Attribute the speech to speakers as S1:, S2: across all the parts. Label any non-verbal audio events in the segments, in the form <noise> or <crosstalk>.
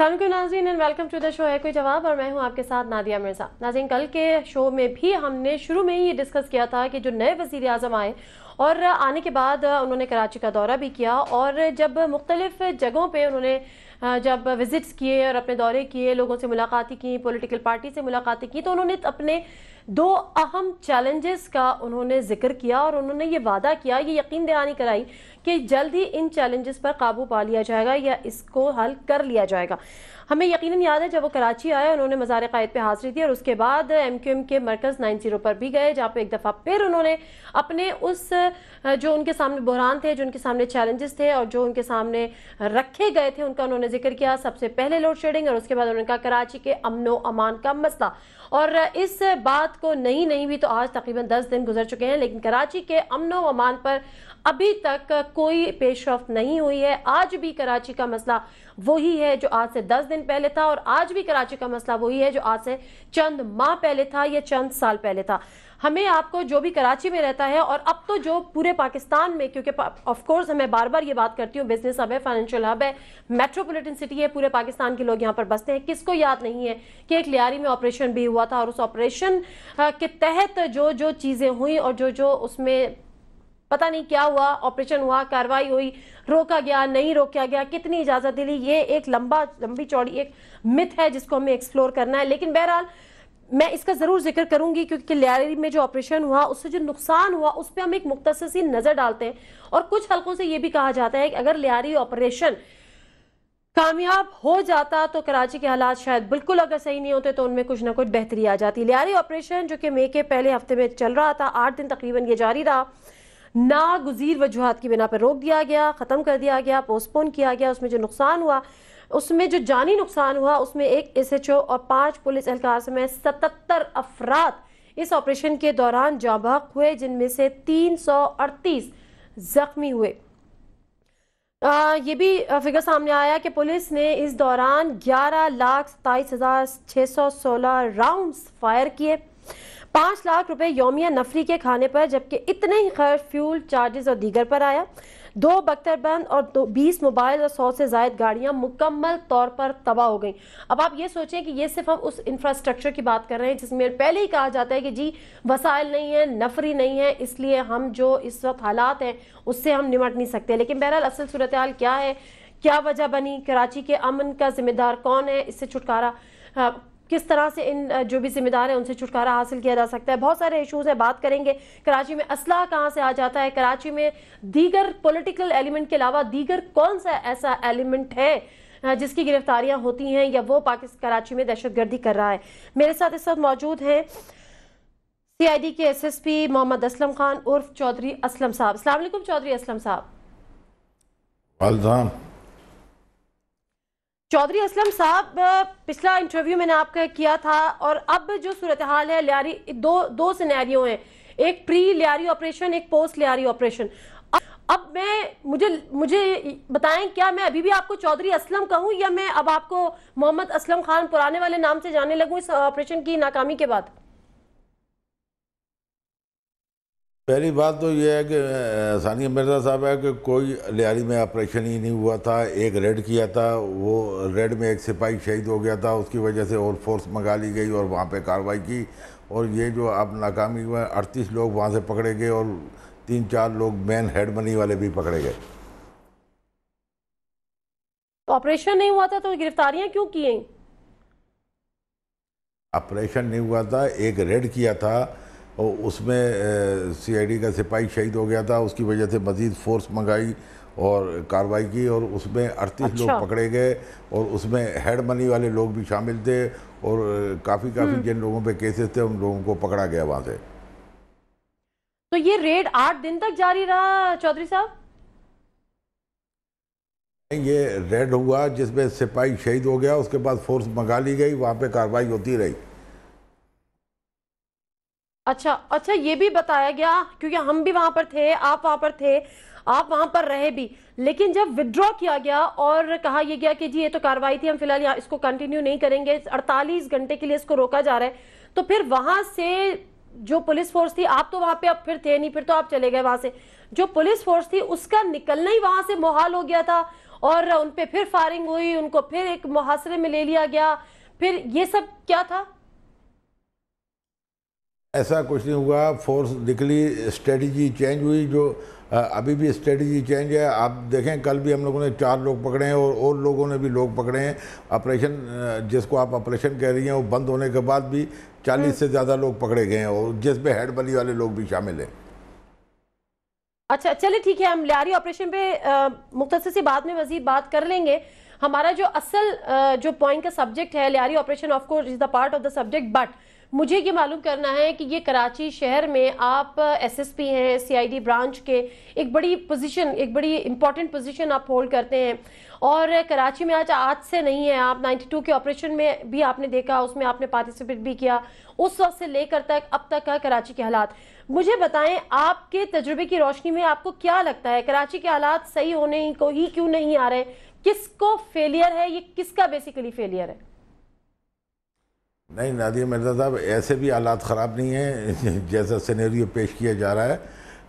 S1: नाजीन and welcome to the show है कोई जवाब और मैं हूं आपके साथ नादिया मिर्जा नाजीन कल के शो में भी हमने शुरू में ही ये डिस्कस किया था कि जो नए वजीर अजम आए और आने के बाद उन्होंने कराची का दौरा भी किया और जब मुख्तलिफ जगहों पर उन्होंने जब विजिट्स किए और अपने दौरे किए लोगों से मुलाकातें की पॉलिटिकल पार्टी से मुलाकातें की तो उन्होंने अपने दो अहम चैलेंजेस का उन्होंने जिक्र किया और उन्होंने ये वादा किया ये यकीन दहानी कराई कि जल्द ही इन चैलेंजेस पर काबू पा लिया जाएगा या इसको हल कर लिया जाएगा हमें यकीन याद है जब वो कराची आए उन्होंने मज़ार कायद पर हाजिरी दी और उसके बाद एम क्यू एम के मरकज़ नाइन जीरो पर भी गए जहाँ पे एक दफ़ा फिर उन्होंने अपने उस जो उनके सामने बहरान थे जो उनके सामने चैलेंजेस थे और जो उनके सामने रखे गए थे उनका उन्होंने जिक्र किया सबसे पहले लोड शेडिंग और उसके बाद उन्होंने कहा कराची के अमनो अमान का मसला और इस बात को नहीं नहीं भी तो आज तकरीबन दस दिन गुजर चुके हैं लेकिन कराची के अमनो अमान पर अभी तक कोई पेशरफ नहीं हुई है आज भी कराची का मसला वही है जो आज से दस दिन पहले था और आज भी कराची का मसला वही है जो आज से चंद माह पहले था या चंद साल पहले था हमें आपको जो भी कराची में रहता है और अब तो जो पूरे पाकिस्तान में क्योंकि ऑफ कोर्स हमें बार बार ये बात करती हूँ बिजनेस हब है फाइनेंशियल हब है मेट्रोपॉलिटन सिटी है पूरे पाकिस्तान के लोग यहाँ पर बसते हैं किसको याद नहीं है कि एक लियारी में ऑपरेशन भी हुआ था और उस ऑपरेशन के तहत जो जो चीज़ें हुई और जो जो उसमें पता नहीं क्या हुआ ऑपरेशन हुआ कार्रवाई हुई रोका गया नहीं रोका गया कितनी इजाजत दिली ये एक लंबा लंबी चौड़ी एक मिथ है जिसको हमें एक्सप्लोर करना है लेकिन बहरहाल मैं इसका ज़रूर जिक्र करूंगी क्योंकि लियारी में जो ऑपरेशन हुआ उससे जो नुकसान हुआ उस पर हम एक मुख्तर सी नज़र डालते हैं और कुछ हल्कों से यह भी कहा जाता है कि अगर लियारी ऑपरेशन कामयाब हो जाता तो कराची के हालात शायद बिल्कुल अगर सही नहीं होते तो उनमें कुछ ना कुछ बेहतरी आ जाती लियारी ऑपरेशन जो कि मे के पहले हफ्ते में चल रहा था आठ दिन तकरीबन ये जारी रहा नागजीर वजूहत की बिना पर रोक दिया गया ख़त्म कर दिया गया पोस्टपोन किया गया उसमें जो नुकसान हुआ उसमें जो जानी नुकसान हुआ उसमें एक एस एच ओ और पाँच पुलिस एहलकार समेत सतर अफराद इस ऑपरेशन के दौरान जाबहक हुए जिनमें से तीन सौ अड़तीस जख्मी हुए आ, ये भी फिगर सामने आया कि पुलिस ने इस दौरान ग्यारह लाख सताईस हज़ार छः सौ सोलह राउंड फायर किए पाँच लाख रुपए योमिया नफरी के खाने पर जबकि इतने ही खर्च फ्यूल चार्जेस और दीगर पर आया दो बख्तरबंद और दो बीस मोबाइल और सौ से जायद गाड़ियां मुकम्मल तौर पर तबाह हो गई अब आप ये सोचें कि ये सिर्फ हम उस इंफ्रास्ट्रक्चर की बात कर रहे हैं जिसमें पहले ही कहा जाता है कि जी वसाइल नहीं है नफरी नहीं है इसलिए हम जो इस वक्त हालात हैं उससे हम निमट नहीं सकते लेकिन बहरहाल असल सूरत हाल क्या है क्या वजह बनी कराची के अमन का जिम्मेदार कौन है इससे छुटकारा हाँ, किस तरह से इन जो भी जिम्मेदार हैं उनसे छुटकारा हासिल किया जा सकता है बहुत सारे इशूज़ हैं बात करेंगे कराची में असलाह कहाँ से आ जाता है कराची में दीगर पॉलिटिकल एलिमेंट के अलावा दीगर कौन सा ऐसा एलिमेंट है जिसकी गिरफ्तारियां होती हैं या वो पाकिस्तान कराची में दहशतगर्दी कर रहा है मेरे साथ इस वक्त मौजूद हैं सीआईडी के एसएसपी मोहम्मद असलम खान उर्फ चौधरी असलम साहब अलैक्म चौधरी असलम साहब चौधरी असलम साहब पिछला इंटरव्यू मैंने आपका किया था और अब जो सूरत हाल है लियारी दो दो सिनेरियो हैं एक प्री लियारी ऑपरेशन एक पोस्ट लियारी ऑपरेशन अब, अब मैं मुझे मुझे बताएं क्या मैं अभी भी आपको चौधरी असलम कहूं या मैं अब आपको मोहम्मद असलम खान पुराने वाले नाम से जाने लगूं इस ऑपरेशन की नाकामी के बाद
S2: पहली बात तो यह है कि सानिया मिर्ज़ा साहब है कि कोई लियारी में ऑपरेशन ही नहीं हुआ था एक रेड किया था वो रेड में एक सिपाही शहीद हो गया था उसकी वजह से और फोर्स मंगा ली गई और वहाँ पे कार्रवाई की और ये जो अब नाकामी हुआ अड़तीस लोग वहाँ से पकड़े गए और तीन चार लोग मैन हेड मनी वाले भी पकड़े गए
S1: तो ऑपरेशन नहीं हुआ था तो गिरफ्तारियाँ क्यों की
S2: ऑपरेशन नहीं हुआ था एक रेड किया था और उसमें सीआईडी का सिपाही शहीद हो गया था उसकी वजह से मजीद फोर्स मंगाई और कार्रवाई की और उसमें अड़तीस अच्छा। लोग पकड़े गए और उसमें हेड मनी वाले लोग भी शामिल थे और काफ़ी काफ़ी हम्म। जिन लोगों पे केसेस थे उन लोगों को पकड़ा गया वहाँ से
S1: तो ये रेड आठ दिन तक जारी रहा चौधरी साहब
S2: ये रेड हुआ जिसमें सिपाही शहीद हो गया उसके बाद फोर्स मंगा ली गई वहाँ पे कार्रवाई होती रही
S1: अच्छा अच्छा ये भी बताया गया क्योंकि हम भी वहां पर थे आप वहां पर थे आप वहां पर रहे भी लेकिन जब विदड्रॉ किया गया और कहा यह गया कि जी ये तो कार्रवाई थी हम फिलहाल यहाँ इसको कंटिन्यू नहीं करेंगे 48 घंटे के लिए इसको रोका जा रहा है तो फिर वहां से जो पुलिस फोर्स थी आप तो वहां पे अब फिर थे नहीं फिर तो आप चले गए वहां से जो पुलिस फोर्स थी उसका निकलना ही वहां से मुहाल हो गया था और उन फिर फायरिंग हुई उनको फिर एक मुहासरे में ले लिया गया फिर ये सब क्या था
S2: ऐसा कुछ नहीं हुआ फोर्स निकली स्ट्रेटजी चेंज हुई जो अभी भी स्ट्रेटजी चेंज है आप देखें कल भी हम लोगों ने चार लोग पकड़े हैं और और लोगों ने भी लोग पकड़े हैं ऑपरेशन जिसको आप ऑपरेशन कह रही हैं वो बंद होने के बाद भी चालीस हम्म। से ज़्यादा लोग पकड़े गए हैं और जिसमें हेड बली वाले लोग भी शामिल हैं
S1: अच्छा चलिए ठीक है हम लियारी ऑपरेशन पे मुख्तर से बाद में मजीद बात कर लेंगे हमारा जो असल जो पॉइंट का सब्जेक्ट है Lyari operation of course is the part of the subject but मुझे ये मालूम करना है कि ये कराची शहर में आप एसएसपी हैं सीआईडी ब्रांच के एक बड़ी पोजीशन एक बड़ी इंपॉर्टेंट पोजीशन आप होल्ड करते हैं और कराची में आज आज से नहीं है आप 92 के ऑपरेशन में भी आपने देखा उसमें आपने पार्टिसिपेट भी किया उस वक्त से लेकर तक अब तक का कराची के हालात मुझे बताएं आपके तजुर्बे की रोशनी में आपको क्या लगता है कराची के हालात सही होने को ही क्यों नहीं आ रहे किसको फेलियर है ये किसका बेसिकली फेलियर है
S2: नहीं नादिया मिर्जा साहब ऐसे भी हालात ख़राब नहीं हैं <laughs> जैसा सिनेरियो पेश किया जा रहा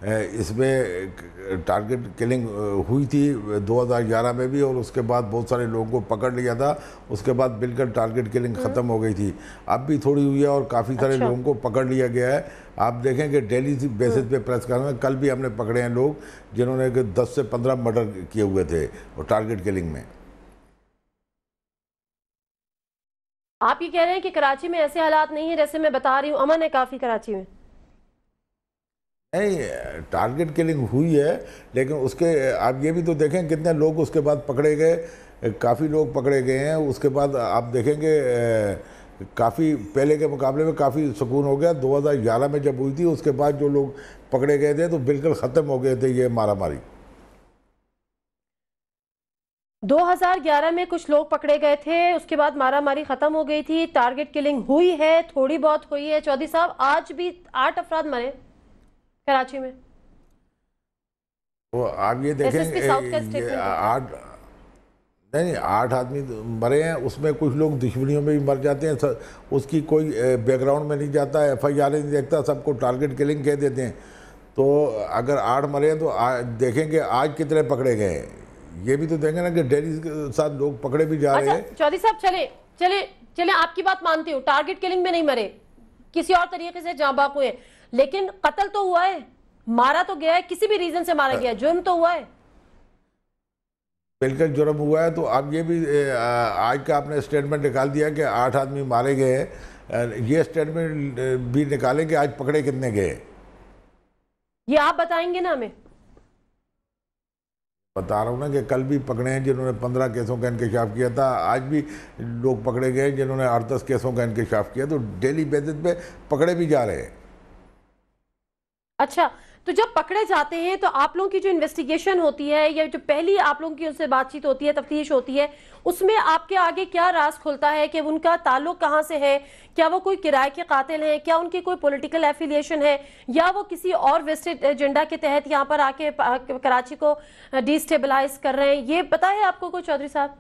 S2: है इसमें टारगेट किलिंग हुई थी 2011 में भी और उसके बाद बहुत सारे लोगों को पकड़ लिया था उसके बाद बिल्कुल टारगेट किलिंग ख़त्म हो गई थी अब भी थोड़ी हुई है और काफ़ी सारे अच्छा। लोगों को पकड़ लिया गया है आप देखें कि डेली बेसिस हम्म। पे प्रेस कॉन्फ्रेंस कल भी हमने पकड़े हैं लोग जिन्होंने कि से पंद्रह मर्डर किए हुए थे और टारगेट किलिंग में
S1: आप ये कह रहे हैं कि कराची में ऐसे हालात नहीं है जैसे मैं बता रही हूँ अमन है काफ़ी कराची में
S2: नहीं टारगेट किलिंग हुई है लेकिन उसके आप ये भी तो देखें कितने लोग उसके बाद पकड़े गए काफ़ी लोग पकड़े गए हैं उसके बाद आप देखेंगे काफ़ी पहले के मुकाबले में काफ़ी सुकून हो गया 2011 में जब हुई थी उसके बाद जो लोग पकड़े गए थे तो बिल्कुल ख़त्म हो गए थे ये मारामारी
S1: 2011 में कुछ लोग पकड़े गए थे उसके बाद मारामारी खत्म हो गई थी टारगेट किलिंग हुई है थोड़ी बहुत हुई है चौधरी साहब आज भी आठ अफराद मरे कराची में
S2: वो आप ये देखें आठ नहीं आठ आदमी तो मरे हैं उसमें कुछ लोग दुश्मनियों में भी मर जाते हैं सर, उसकी कोई बैकग्राउंड में नहीं जाता एफ आई आर नहीं देखता सबको टारगेट किलिंग कह देते हैं तो अगर आठ मरे हैं तो आ, देखेंगे आज कितने पकड़े गए हैं ये भी तो देंगे ना कि डेली के साथ लोग पकड़े भी जा अच्छा, रहे हैं
S1: चौधरी साहब चले चले चले आपकी बात मानती हूँ टारगेट किलिंग में नहीं मरे किसी और तरीके से जहाँ बाप हुए लेकिन कत्ल तो हुआ है मारा तो गया है किसी भी रीजन से मारा गया है जुर्म तो हुआ है
S2: बिल्कुल जुर्म हुआ है तो अब ये भी आज का आपने स्टेटमेंट निकाल दिया कि आठ आदमी मारे गए हैं ये स्टेटमेंट भी निकालें कि आज पकड़े कितने गए
S1: ये आप बताएंगे ना हमें
S2: बता रहा हूँ ना कि कल भी पकड़े हैं जिन्होंने पंद्रह केसों का इंकशाफ किया था आज भी लोग पकड़े गए जिन्होंने दस केसों का इंकशाफ किया तो डेली बेसिस पे पकड़े भी जा रहे हैं
S1: अच्छा तो जब पकड़े जाते हैं तो आप लोगों की जो इन्वेस्टिगेशन होती है या जो पहली आप लोगों की उनसे बातचीत होती है तफ्तीश होती है उसमें आपके आगे क्या रास खुलता है कि उनका ताल्लुक कहाँ से है क्या वो कोई किराए के कातिल हैं क्या उनकी कोई पॉलिटिकल एफिलिएशन है या वो किसी और वेस्टेड एजेंडा के तहत यहाँ पर आके कराची को डिस्टेबलाइज कर रहे हैं ये पता है आपको कोई चौधरी साहब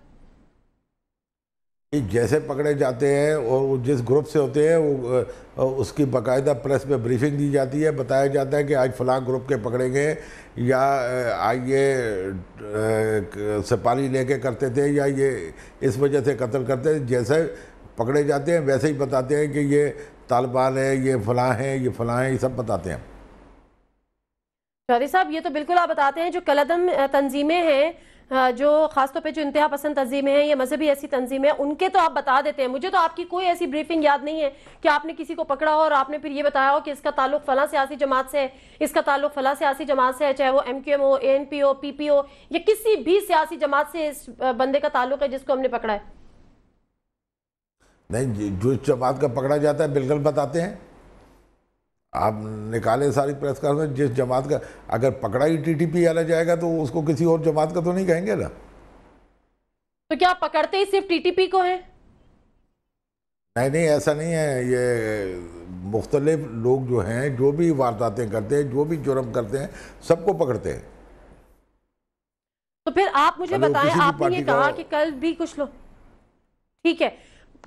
S2: जैसे पकड़े जाते हैं और जिस ग्रुप से होते हैं वो उसकी बाकायदा प्रेस में ब्रीफिंग दी जाती है बताया जाता है कि आज फलां ग्रुप के पकड़े गए या आज ये सपारी लेके करते थे या ये इस वजह से कत्ल करते थे जैसे पकड़े जाते हैं वैसे ही बताते हैं कि ये तालिबान है ये फलां हैं ये फलां हैं ये सब बताते हैं
S1: चौधरी साहब ये तो बिल्कुल आप बताते हैं जो कलदम तंजीमें हैं जो खासतौर पर जो इंतहा पसंद तंजीमें हैं या मजहबी ऐसी तंजीमें हैं उनके तो आप बता देते हैं मुझे तो आपकी कोई ऐसी ब्रीफिंग याद नहीं है कि आपने किसी को पकड़ा हो और आपने फिर ये बताया हो कि इसका ताल्लुक फला सियासी जमात से है इसका ताल्लुक फला सियासी जमात से है चाहे वो एम क्यू एम हो ए एन पी हो पी पी हो या किसी भी सियासी जमात से इस बंदे का ताल्लुक है जिसको हमने पकड़ा है
S2: नहीं जो जमात का पकड़ा जाता है बिल्कुल बताते हैं आप निकाले सारी प्रेस कॉन्फ्रेंस जिस जमात का अगर पकड़ा ही टीटीपी आला पी जाएगा तो उसको किसी और जमात का तो नहीं कहेंगे ना
S1: तो क्या पकड़ते ही सिर्फ टीटीपी को है
S2: नहीं नहीं ऐसा नहीं है ये मुख्तलिफ लोग जो हैं जो भी वारदातें करते हैं जो भी जुर्म करते हैं सबको पकड़ते हैं
S1: तो फिर आप मुझे बताएं आपने ये कहा कि कल भी कुछ लोग ठीक है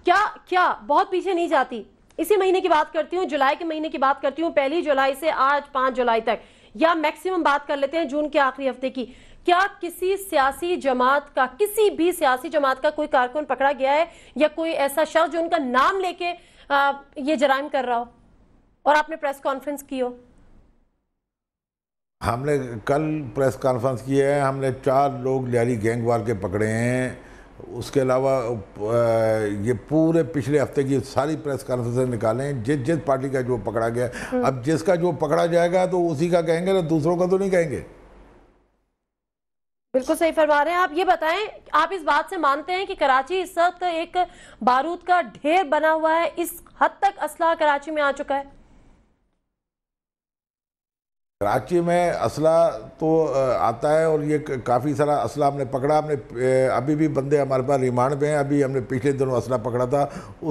S1: क्या क्या बहुत पीछे नहीं जाती इसी महीने की बात करती हूँ जुलाई के महीने की बात करती हूँ पहली जुलाई से आज पांच जुलाई तक या मैक्सिमम बात कर लेते हैं जून के आखिरी हफ्ते की क्या किसी सियासी जमात का किसी भी सियासी जमात का कोई कारकुन पकड़ा गया है या कोई ऐसा शख्स जो उनका नाम लेके ये जराइम कर रहा हो और आपने प्रेस कॉन्फ्रेंस की हो
S2: हमने कल प्रेस कॉन्फ्रेंस की है हमने चार लोग लियारी गैंगवार के पकड़े हैं उसके अलावा ये पूरे पिछले हफ्ते की सारी प्रेस कॉन्फ्रेंस निकालें जिस जिस पार्टी का जो पकड़ा गया हम्म। अब जिसका जो पकड़ा जाएगा तो उसी का कहेंगे ना दूसरों का तो नहीं कहेंगे
S1: बिल्कुल सही फरमा रहे हैं आप ये बताएं आप इस बात से मानते हैं कि कराची इस वक्त एक बारूद का ढेर बना हुआ है इस हद तक असला कराची में आ चुका है
S2: कराची में असला तो आता है और ये काफ़ी सारा असला हमने पकड़ा हमने अभी भी बंदे हमारे पास रिमांड पे हैं अभी हमने पिछले दिनों असला पकड़ा था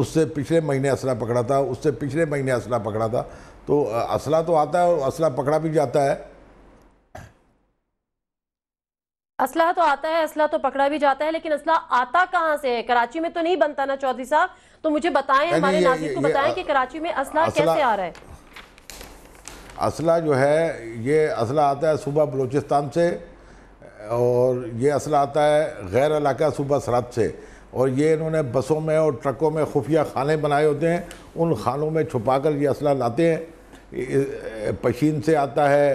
S2: उससे पिछले महीने असला पकड़ा था उससे पिछले महीने असला पकड़ा था तो असला तो आता है और असला पकड़ा भी जाता है
S1: असला तो आता है असला तो पकड़ा भी जाता है लेकिन असला आता कहाँ से है कराची में तो नहीं बनता ना चौधरी साहब तो मुझे बताएं हमारे नाजिक को बताएं कि कराची में असला कैसे आ रहा है
S2: असला जो है ये असला आता है सुबह बलूचिस्तान से और ये असला आता है गैर इलाका सुबह सरहद से और ये इन्होंने बसों में और ट्रकों में खुफिया खाने बनाए होते हैं उन खानों में छुपा कर ये असला लाते हैं पशीन से आता है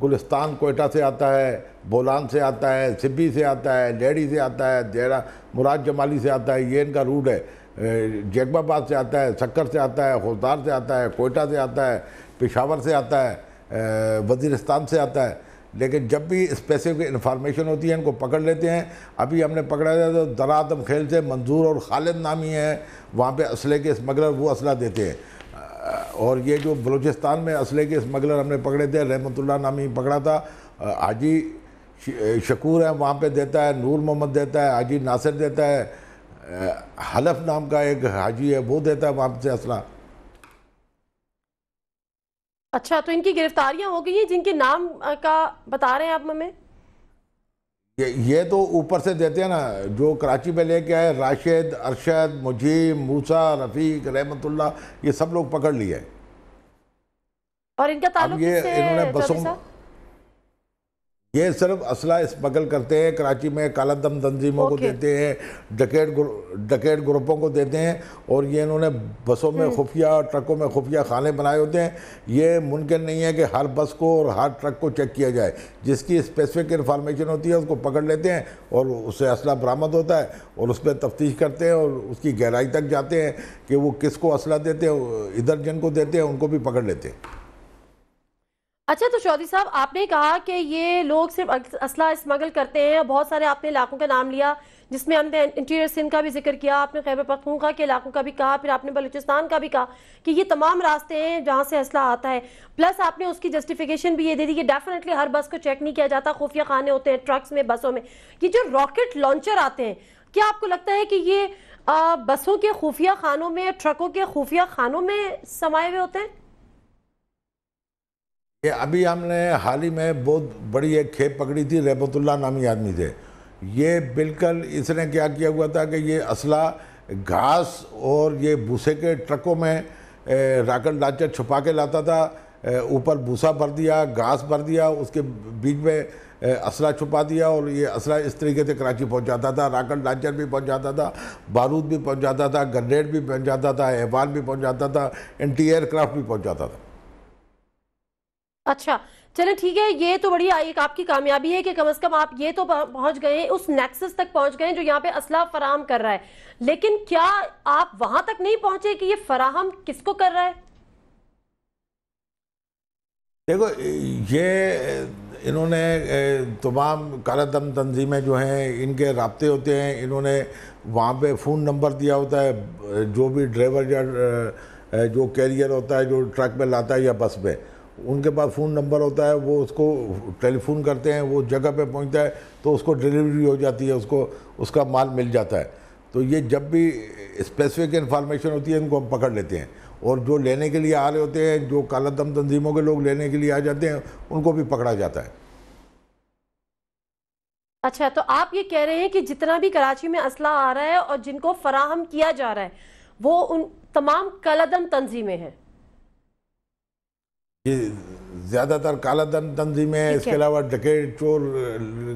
S2: गुलिस्तान कोयटा से आता है बोलान से आता है सिब्बी से आता है डेड़ी से आता है देरा मुराद जमाली से आता है ये इनका रूट है जैकबाबाद से आता है शक्कर से आता है हौसदार से आता है कोयटा से आता है पेशावर से आता है वजीरस्तान से आता है लेकिन जब भी स्पेसिफिक इन्फॉर्मेशन होती है इनको पकड़ लेते हैं अभी हमने पकड़ा था तो दरातम खेल से मंजूर और खालिद नामी हैं वहाँ पे असले के स्मगलर वो असला देते हैं और ये जो बलूचिस्तान में असले के स्मगलर हमने पकड़े थे रहमतुल्ला नामी पकड़ा था हाजी शकूर है वहाँ पे देता है नूर मोहम्मद देता है हाजी नासिर देता है हलफ नाम का एक हाजी है वो देता है वापस असला
S1: अच्छा तो इनकी गिरफ्तारियां हो गई हैं जिनके नाम का बता रहे हैं आप हमें
S2: ये ये तो ऊपर से देते हैं ना जो कराची में लेके आए राशिद अरशद मुजीब मूसा रफीक रहमतुल्ला ये सब लोग पकड़ लिए
S1: और इनका ताल्लुक ये इन्होंने बसों
S2: ये सिर्फ असला स्मगल करते हैं कराची में काला दम तंजीमों को देते हैं डकेट डकैत ग्रुपों को देते हैं और ये इन्होंने बसों में हम्म। खुफिया और ट्रकों में खुफिया खाने बनाए होते हैं ये मुमकिन नहीं है कि हर बस को और हर ट्रक को चेक किया जाए जिसकी स्पेसिफिक इन्फॉर्मेशन होती है उसको पकड़ लेते हैं और उससे असला बरामद होता है और उस पर तफ्तीश करते हैं और उसकी गहराई तक जाते हैं कि वो किस को असला देते हैं इधर जिनको देते हैं उनको भी पकड़ लेते हैं
S1: अच्छा तो चौधरी साहब आपने कहा कि ये लोग सिर्फ असला स्मगल करते हैं बहुत सारे आपने इलाकों का नाम लिया जिसमें हमने इंटीरियर सिंध का भी जिक्र किया आपने खैबर पखूंगा के इलाकों का भी कहा फिर आपने बलूचिस्तान का भी कहा कि ये तमाम रास्ते हैं जहाँ से असला आता है प्लस आपने उसकी जस्टिफिकेशन भी ये दे दी कि डेफिनेटली हर बस को चेक नहीं किया जाता खुफिया खाने होते हैं ट्रक्स में बसों में ये जो रॉकेट लॉन्चर आते हैं क्या आपको लगता है कि ये बसों के खुफिया खानों में ट्रकों के खुफिया खानों में समाये हुए होते हैं
S2: ये अभी हमने हाल ही में बहुत बड़ी एक खेप पकड़ी थी रहमतुल्ला नामी आदमी थे ये बिल्कुल इसने क्या किया हुआ था कि ये असला घास और ये भूसे के ट्रकों में राकेट लाचर छुपा के लाता था ऊपर भूसा भर दिया घास भर दिया उसके बीच में असला छुपा दिया और ये असला इस तरीके से कराची पहुंचाता था राकेट लाचर भी पहुंचाता था बारूद भी पहुंचाता था ग्रेनेड भी पहुंचाता था एवान भी पहुंचाता था एंटी एयरक्राफ्ट भी पहुंचाता था
S1: अच्छा चले ठीक है ये तो बड़ी एक आपकी कामयाबी है कि कम अज कम आप ये तो पहुंच गए उस नेक्सस तक पहुंच गए जो यहाँ पे असला फराम कर रहा है लेकिन क्या आप वहां तक नहीं पहुंचे कि ये फराहम किसको कर रहा है
S2: देखो ये इन्होंने तमाम दम तंजीमें जो हैं इनके रबते होते हैं इन्होंने वहाँ पे फ़ोन नंबर दिया होता है जो भी ड्राइवर या जो कैरियर होता है जो ट्रक में लाता है या बस में उनके पास फ़ोन नंबर होता है वो उसको टेलीफोन करते हैं वो जगह पे पहुंचता है तो उसको डिलीवरी हो जाती है उसको उसका माल मिल जाता है तो ये जब भी स्पेसिफिक इन्फॉर्मेशन होती है इनको हम पकड़ लेते हैं और जो लेने के लिए आ रहे होते हैं जो काला दम तंजीमों के लोग लेने के लिए आ जाते हैं उनको भी पकड़ा जाता है
S1: अच्छा तो आप ये कह रहे हैं कि जितना भी कराची में असला आ रहा है और जिनको फराहम किया जा रहा है वो उन तमाम कालादम तंजीमें हैं
S2: ये ज़्यादातर काला धन तंजीमें इसके अलावा डकेट चोर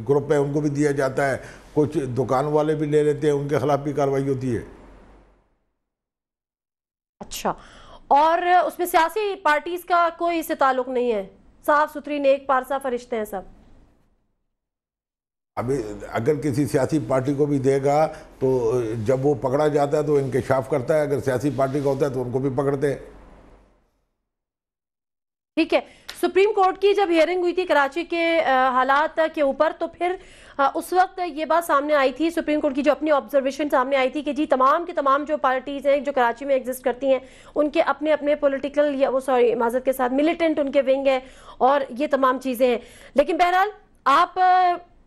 S2: ग्रुप है उनको भी दिया जाता है कुछ दुकान वाले भी ले लेते हैं उनके खिलाफ भी कार्रवाई होती है
S1: अच्छा और उसमें सियासी पार्टीज का कोई इससे ताल्लुक नहीं है साफ सुथरी नेक पारसा फरिश्ते हैं सब
S2: अभी अगर किसी सियासी पार्टी को भी देगा तो जब वो पकड़ा जाता है तो इंकशाफ करता है अगर सियासी पार्टी का होता है तो उनको भी पकड़ते हैं
S1: ठीक है सुप्रीम कोर्ट की जब हियरिंग हुई थी कराची के हालात के ऊपर तो फिर उस वक्त ये बात सामने आई थी सुप्रीम कोर्ट की जो अपनी ऑब्जर्वेशन सामने आई थी कि जी तमाम के तमाम जो पार्टीज हैं जो कराची में एग्जिस्ट करती हैं उनके अपने अपने पॉलिटिकल या वो सॉरी माजत के साथ मिलिटेंट उनके विंग है और ये तमाम चीज़ें हैं लेकिन बहरहाल आप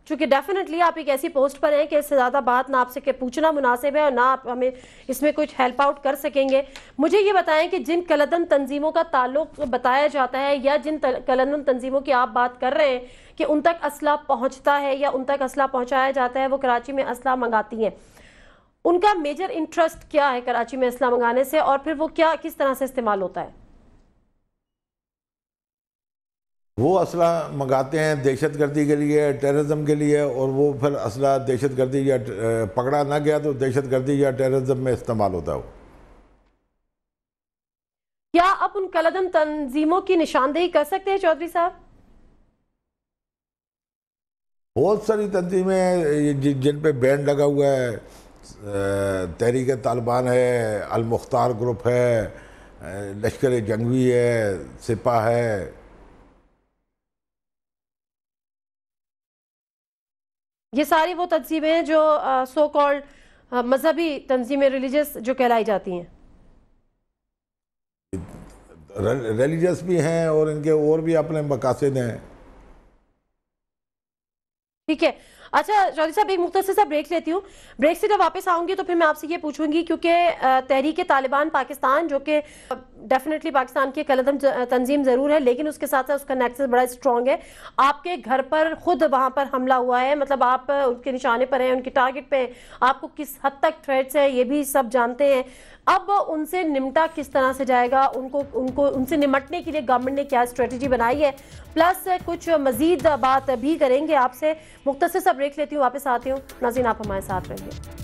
S1: चूंकि डेफिनेटली आप एक ऐसी पोस्ट पर हैं कि इससे ज़्यादा बात ना आपसे पूछना मुनासिब है और ना आप हमें इसमें कुछ हेल्प आउट कर सकेंगे मुझे ये बताएं कि जिन कलदम तंजीमों का ताल्लुक बताया जाता है या जिन कलदम तंजीमों की आप बात कर रहे हैं कि उन तक असला पहुँचता है या उन तक असला पहुँचाया जाता है वो कराची में असला मंगाती हैं उनका मेजर इंटरेस्ट क्या है कराची में असला मंगाने से और फिर वो क्या किस तरह से इस्तेमाल होता है
S2: वो असला मंगाते हैं दहशत गर्दी के लिए टेररिज्म के लिए और वो फिर असला दहशत गर्दी या पकड़ा ना गया तो दहशत गर्दी या टेररिज्म में इस्तेमाल होता हो
S1: क्या आप उन कलदम तंजीमों की निशानदेही कर सकते हैं चौधरी साहब
S2: बहुत सारी तंजीमें जिन पे बैंड लगा हुआ है तहरीक तालिबान है अलमुख्तार ग्रुप है लश्कर जंगवी है सिपा है
S1: ये सारी वो तनजीमें हैं जो सो कॉल्ड मजहबी तनजीमें रिलीजियस जो कहलाई जाती हैं
S2: रिलीजियस भी हैं और इनके और भी अपने मकासद हैं
S1: ठीक है अच्छा चौधरी साहब एक मुख्तर सा ब्रेक लेती हूँ ब्रेक से जब वापस आऊँगी तो फिर मैं आपसे ये पूछूंगी क्योंकि तहरीक तालिबान पाकिस्तान जो कि डेफिनेटली पाकिस्तान की कलदम तंजीम ज़रूर है लेकिन उसके साथ साथ उसका नेक्सस बड़ा स्ट्रॉन्ग है आपके घर पर खुद वहाँ पर हमला हुआ है मतलब आप उनके निशाने पर हैं उनके टारगेट पे हैं आपको किस हद तक थ्रेट्स हैं ये भी सब जानते हैं अब उनसे निमटा किस तरह से जाएगा उनको उनको उनसे निमटने के लिए गवर्नमेंट ने क्या स्ट्रेटजी बनाई है प्लस कुछ मजीद बात भी करेंगे आपसे मुख्तर सा ब्रेक लेती हूँ वापस आती हूँ नाजीन आप हमारे साथ रहेंगे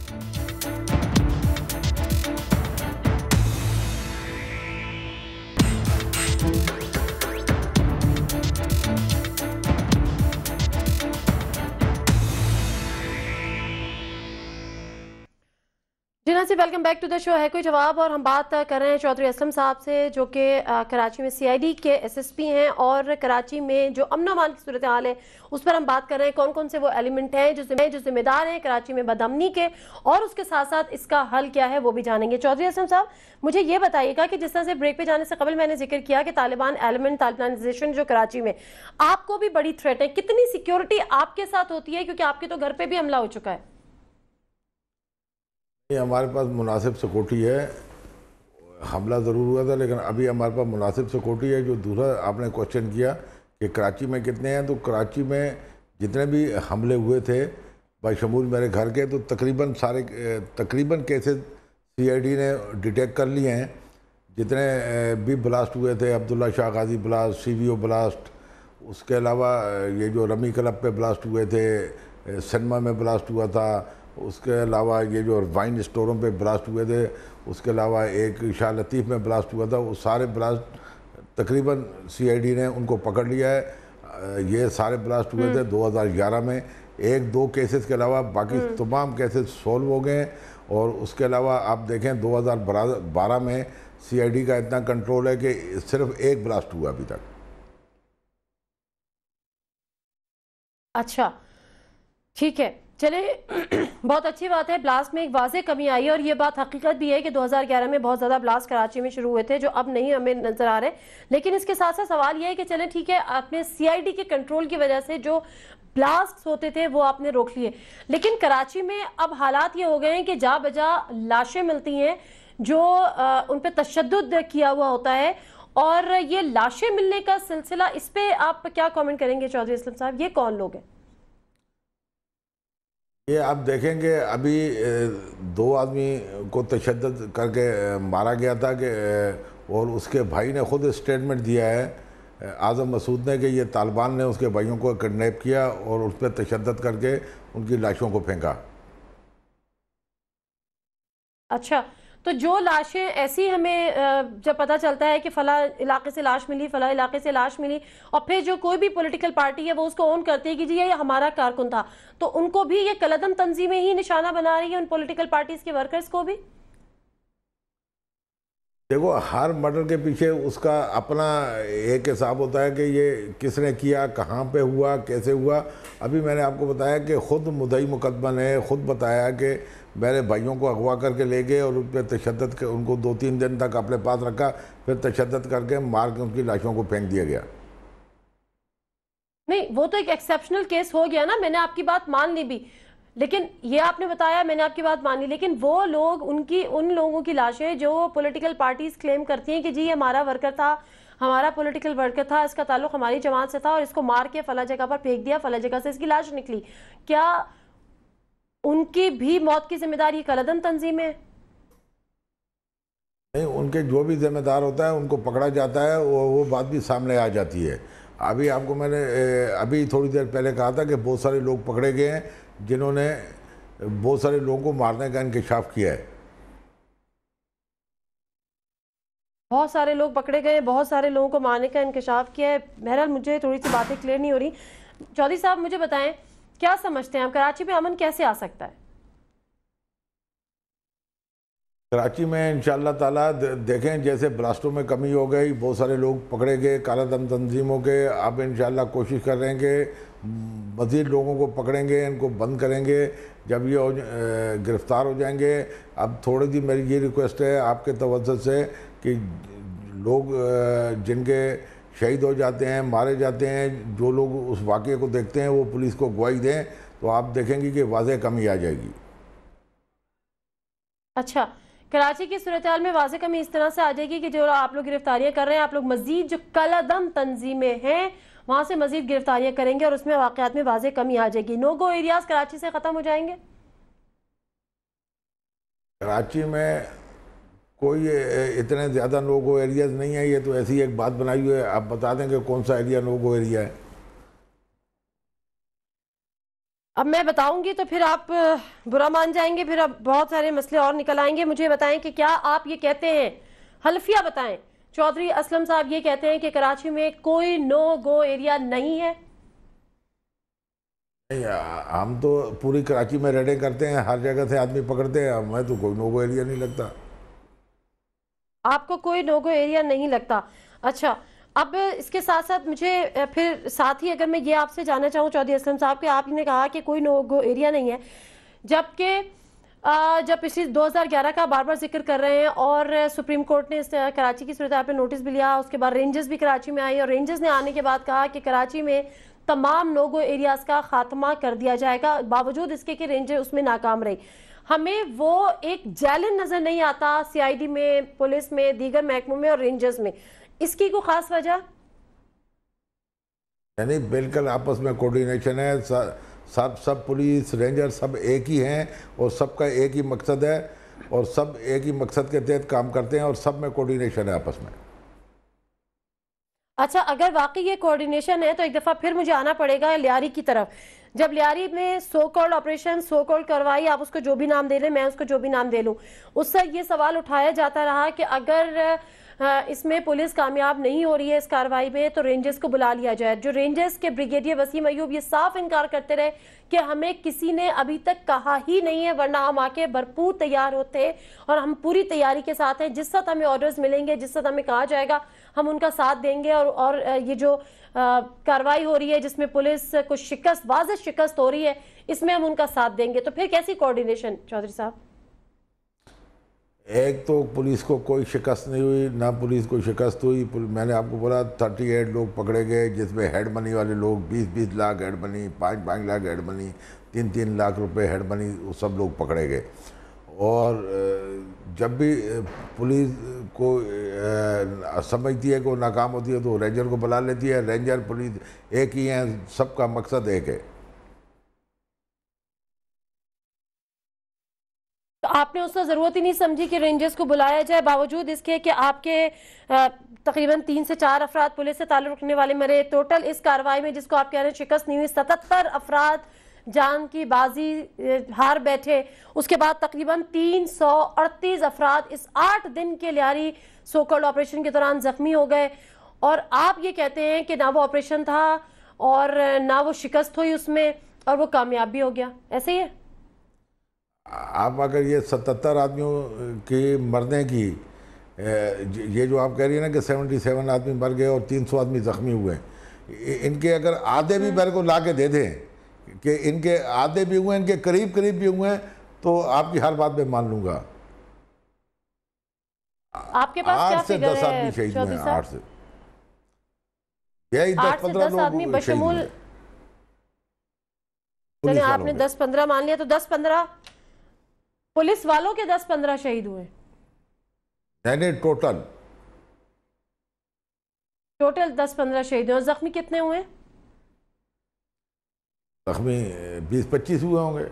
S1: से welcome back to the show है कोई जवाब और हम बात कर रहे हैं चौधरी असलम साहब से जो कि कराची में सीआईडी के एसएसपी हैं और कराची में जो अमन अमान की सूरत हाल है उस पर हम बात कर रहे हैं कौन कौन से वो एलिमेंट हैं जो जो जिम्मेदार हैं कराची में बदमनी के और उसके साथ साथ इसका हल क्या है वो भी जानेंगे चौधरी असलम साहब मुझे ये बताइएगा कि जिस तरह से ब्रेक पे जाने से कबल मैंने जिक्र किया कि तालिबान एलिमेंट तालिबानाइजेशन जो कराची में आपको भी बड़ी थ्रेट है कितनी सिक्योरिटी आपके साथ होती है क्योंकि आपके तो घर पर भी हमला हो चुका है
S2: ये हमारे पास मुनासिब सिक्योरिटी है हमला ज़रूर हुआ था लेकिन अभी हमारे पास मुनासिब सिक्योरिटी है जो दूसरा आपने क्वेश्चन किया कि कराची में कितने हैं तो कराची में जितने भी हमले हुए थे बशमूल मेरे घर के तो तकरीबन सारे तकरीबन केसेस सीआईडी ने डिटेक्ट कर लिए हैं जितने भी ब्लास्ट हुए थे अब्दुल्ला शाह गाजी ब्लास्ट ओ ब्लास्ट उसके अलावा ये जो रमी क्लब पर ब्लास्ट हुए थे सिनेमा में ब्लास्ट हुआ था उसके अलावा ये जो वाइन स्टोरों पे ब्लास्ट हुए थे उसके अलावा एक शाह लतीफ़ में ब्लास्ट हुआ था वो सारे ब्लास्ट तकरीबन सीआईडी ने उनको पकड़ लिया है ये सारे ब्लास्ट हुए थे 2011 हम्म। में एक दो केसेस के अलावा बाकी हम्म। तमाम केसेस सॉल्व हो गए हैं और उसके अलावा आप देखें 2012 में सी का इतना कंट्रोल है कि सिर्फ एक ब्लास्ट हुआ अभी तक
S1: अच्छा ठीक है चले <clears throat> बहुत अच्छी बात है ब्लास्ट में एक वाजे कमी आई है और ये बात हकीकत भी है कि 2011 में बहुत ज़्यादा ब्लास्ट कराची में शुरू हुए थे जो अब नहीं हमें नज़र आ रहे लेकिन इसके साथ साथ सवाल ये है कि चले ठीक है आपने सीआईडी के कंट्रोल की वजह से जो ब्लास्ट होते थे वो आपने रोक लिए लेकिन कराची में अब हालात ये हो गए हैं कि जा बजा लाशें मिलती हैं जो आ, उन पर तशद किया हुआ होता है और ये लाशें मिलने का सिलसिला इस पर आप क्या कॉमेंट करेंगे चौधरी इस्लम साहब ये कौन लोग हैं
S2: ये आप देखेंगे अभी दो आदमी को तशद करके मारा गया था कि और उसके भाई ने ख़ुद स्टेटमेंट दिया है आज़म मसूद ने कि ये तालिबान ने उसके भाइयों को किडनेप किया और उस पर तशद करके उनकी लाशों को फेंका
S1: अच्छा तो जो लाशें ऐसी हमें जब पता चलता है कि फला इलाके से लाश मिली फला इलाके से लाश मिली और फिर जो कोई भी पॉलिटिकल पार्टी है वो उसको ओन करती है कि जी ये हमारा कारकुन था तो उनको भी ये कलदम तंजीमें ही निशाना बना रही है उन पॉलिटिकल पार्टीज के वर्कर्स को भी
S2: देखो हर मर्डर के पीछे उसका अपना एक हिसाब होता है कि ये किसने किया कहाँ पे हुआ कैसे हुआ अभी मैंने आपको बताया कि ख़ुद मुदई मुकदमा ने ख़ुद बताया कि मेरे भाइयों को अगवा करके ले गए और उन पर तशद उनको दो तीन दिन तक अपने पास रखा फिर तशद करके मार के उनकी लाशों को फेंक दिया गया
S1: नहीं वो तो एक एक्सेप्शनल केस हो गया ना मैंने आपकी बात मान ली भी लेकिन ये आपने बताया मैंने आपकी बात मानी लेकिन वो लोग उनकी उन लोगों की लाशें जो पॉलिटिकल पार्टीज क्लेम करती हैं कि जी ये हमारा वर्कर था हमारा पॉलिटिकल वर्कर था इसका ताल्लुक हमारी जमात से था और इसको मार के फला जगह पर फेंक दिया फला जगह से इसकी लाश निकली क्या उनकी भी मौत की जिम्मेदारी कलदम तंजीम है
S2: नहीं उनके जो भी जिम्मेदार होता है उनको पकड़ा जाता है वो वो बात भी सामने आ जाती है अभी आपको मैंने अभी थोड़ी देर पहले कहा था कि बहुत सारे लोग पकड़े गए हैं जिन्होंने बहुत सारे लोगों को मारने का इंकशाफ किया है
S1: बहुत सारे लोग पकड़े गए बहुत सारे लोगों को मारने का इंकशाफ किया है बहरहाल मुझे थोड़ी सी बातें क्लियर नहीं हो रही चौधरी साहब मुझे बताएं क्या समझते हैं आप कराची में अमन कैसे आ सकता है
S2: कराची में इन ताला देखें जैसे ब्लास्टों में कमी हो गई बहुत सारे लोग पकड़े गए काला दम तंजीमों के अब इन कोशिश कर रहे हैं कि मज़ीद लोगों को पकड़ेंगे इनको बंद करेंगे जब ये गिरफ़्तार हो जाएंगे अब थोड़ी सी मेरी ये रिक्वेस्ट है आपके तवज से कि लोग जिनके शहीद हो जाते हैं मारे जाते हैं जो लोग उस वाक़े को देखते हैं वो पुलिस को गवाही दें तो आप देखेंगे कि वाजह कमी आ जाएगी
S1: अच्छा कराची की सूरत में वाज कमी इस तरह से आ जाएगी कि जो आप लोग गिरफ्तारियां कर रहे हैं आप लोग मजीद जो कलादम तंजीमें हैं वहाँ से मजीद गिरफ्तारियां करेंगे और उसमें वाकत में वाज कमी आ जाएगी नो गो एरियाज कराची से ख़त्म हो जाएंगे
S2: कराची में कोई इतने ज़्यादा नो गो एरियाज़ नहीं है ये तो ऐसी एक बात बनाई हुई है आप बता दें कि कौन सा एरिया नो गो एरिया है
S1: अब मैं बताऊंगी तो फिर आप बुरा मान जाएंगे फिर अब बहुत सारे मसले और निकल आएंगे मुझे बताएं कि क्या आप ये कहते हैं हल्फिया बताएं चौधरी असलम साहब ये कहते हैं कि कराची में कोई नो गो एरिया नहीं है
S2: हम तो पूरी कराची में रेडे करते हैं हर जगह से आदमी पकड़ते हैं हमें तो कोई नो गो एरिया नहीं लगता
S1: आपको कोई नोगो एरिया नहीं लगता अच्छा अब इसके साथ साथ मुझे फिर साथ ही अगर मैं ये आपसे जानना चाहूँ चौधरी असलम साहब के आपने कहा कि कोई नोगो एरिया नहीं है जबकि जब पिछली 2011 का बार बार जिक्र कर रहे हैं और सुप्रीम कोर्ट ने इस कराची की सूरत पे नोटिस भी लिया उसके बाद रेंजर्स भी कराची में आई और रेंजर्स ने आने के बाद कहा कि कराची में तमाम नोगो एरियाज़ का खात्मा कर दिया जाएगा बावजूद इसके कि रेंजर उसमें नाकाम रही हमें वो एक जैलन नजर नहीं आता सीआईडी में पुलिस में दीगर महकमों में और रेंजर्स में इसकी कोई खास वजह
S2: यानी बिल्कुल आपस में कोऑर्डिनेशन है सब सब पुलिस रेंजर सब एक ही हैं और सबका एक ही मकसद है और सब एक ही मकसद के तहत काम करते हैं और सब में कोऑर्डिनेशन है आपस में
S1: अच्छा अगर वाकई ये कोऑर्डिनेशन है तो एक दफ़ा फिर मुझे आना पड़ेगा लियारी की तरफ जब लियारी में so called operation so called करवाई आप उसको जो भी नाम दे लें मैं उसको जो भी नाम दे लूँ उससे ये सवाल उठाया जाता रहा कि अगर इसमें पुलिस कामयाब नहीं हो रही है इस कार्रवाई में तो रेंजर्स को बुला लिया जाए जो रेंजर्स के ब्रिगेडियर वसीम अयूब ये साफ इनकार करते रहे कि हमें किसी ने अभी तक कहा ही नहीं है वरना हम आके भरपूर तैयार होते और हम पूरी तैयारी के साथ हैं जिस साथ हमें ऑर्डर्स मिलेंगे जिस साथ हमें कहा जाएगा हम उनका साथ देंगे और और ये जो कार्रवाई हो रही है जिसमें पुलिस को शिकस्त वाज शिकस्त हो रही है इसमें हम उनका साथ देंगे तो फिर कैसी कोऑर्डिनेशन चौधरी साहब
S2: एक तो पुलिस को कोई शिकस्त नहीं हुई ना पुलिस को शिकस्त हुई मैंने आपको बोला थर्टी एट लोग पकड़े गए जिसमें हेड मनी वाले लोग बीस बीस लाख हेड मनी पाँच पाँच लाख हेड मनी तीन तीन लाख रुपए हेड मनी सब लोग पकड़े गए और जब भी पुलिस को समझती है कि वो नाकाम होती है तो रेंजर को बुला लेती है रेंजर पुलिस एक ही है सबका मकसद एक है
S1: तो आपने उसका ज़रूरत ही नहीं समझी कि रेंजर्स को बुलाया जाए बावजूद इसके कि आपके तकरीबन तीन से चार अफराद पुलिस से ताल्लुक रखने वाले मरे टोटल इस कार्रवाई में जिसको आप कह रहे हैं शिकस्त नहीं हुई सतहत्तर अफराद जान की बाजी हार बैठे उसके बाद तकरीबन तीन सौ अड़तीस अफराद इस आठ दिन के लियारी सोकल ऑपरेशन के दौरान जख्मी हो गए और आप ये कहते हैं कि ना वो ऑपरेशन था और ना वो शिकस्त हुई उसमें और वो कामयाब भी हो गया ऐसे ही है
S2: आप अगर ये सतहत्तर आदमियों के मरने की ये जो आप कह रही है ना कि सेवेंटी सेवन आदमी मर गए और तीन सौ आदमी ज़ख्मी हुए इनके अगर आधे भी हम्म। मेरे को ला के दे दें कि इनके आधे भी हुए इनके करीब करीब भी हुए तो आपकी हर बात मैं मान लूंगा
S1: आपके पास आठ से दस आदमी शहीद हुए हैं आठ
S2: से यही दस पंद्रह लोग शहीद चलिए आपने दस
S1: पंद्रह मान लिया तो दस पंद्रह पुलिस वालों के दस पंद्रह शहीद हुए
S2: नहीं नहीं टोटल
S1: टोटल दस पंद्रह शहीद हुए जख्मी कितने हुए
S2: जख्मी बीस पच्चीस हुए होंगे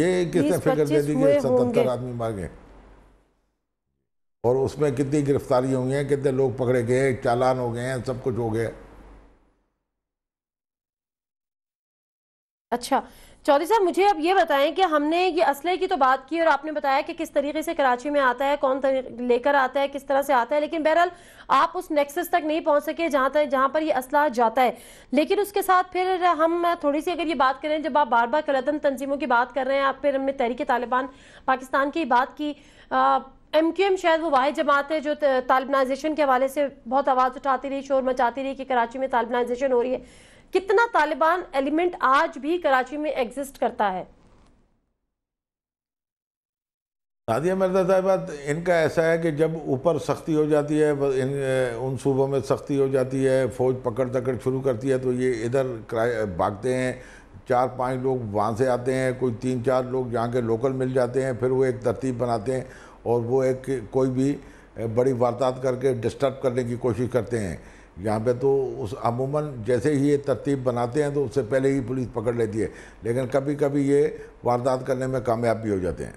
S2: ये किसने फिक्र दे दी कि सतहत्तर आदमी मार गए और उसमें कितनी गिरफ्तारी हुई हैं कितने लोग पकड़े गए चालान हो गए हैं सब कुछ हो गया
S1: अच्छा चौधरी साहब मुझे अब ये बताएं कि हमने ये असले की तो बात की और आपने बताया कि किस तरीके से कराची में आता है कौन लेकर आता है किस तरह से आता है लेकिन बहरहाल आप उस नेक्सस तक नहीं पहुंच सके जहां तक जहां पर ये असला जाता है लेकिन उसके साथ फिर हम थोड़ी सी अगर ये बात करें जब आप बार बार कलतन तंजीमों की बात कर रहे हैं आप फिर हमने तहरीक तालिबान पाकिस्तान की बात की आ, एम क्यू एम शायद वो वाहि जमात है जो तालिबानाइजेशन के हवाले से बहुत आवाज़ उठाती रही शोर मचाती रही कि कराची में तालबनाइजेशन हो रही है कितना तालिबान एलिमेंट आज भी कराची में एग्जिस्ट करता है
S2: नादिया मिर्जा साहिबा इनका ऐसा है कि जब ऊपर सख्ती हो जाती है इन उन सूबों में सख्ती हो जाती है फ़ौज पकड़ तकड़ शुरू करती है तो ये इधर भागते हैं चार पांच लोग वहाँ से आते हैं कोई तीन चार लोग यहाँ के लोकल मिल जाते हैं फिर वो एक तरतीब बनाते हैं और वो एक कोई भी बड़ी वारदात करके डिस्टर्ब करने की कोशिश करते हैं यहाँ पे तो उस अमूमन जैसे ही ये तरतीब बनाते हैं तो उससे पहले ही पुलिस पकड़ लेती है लेकिन कभी कभी ये वारदात करने में कामयाब भी हो जाते हैं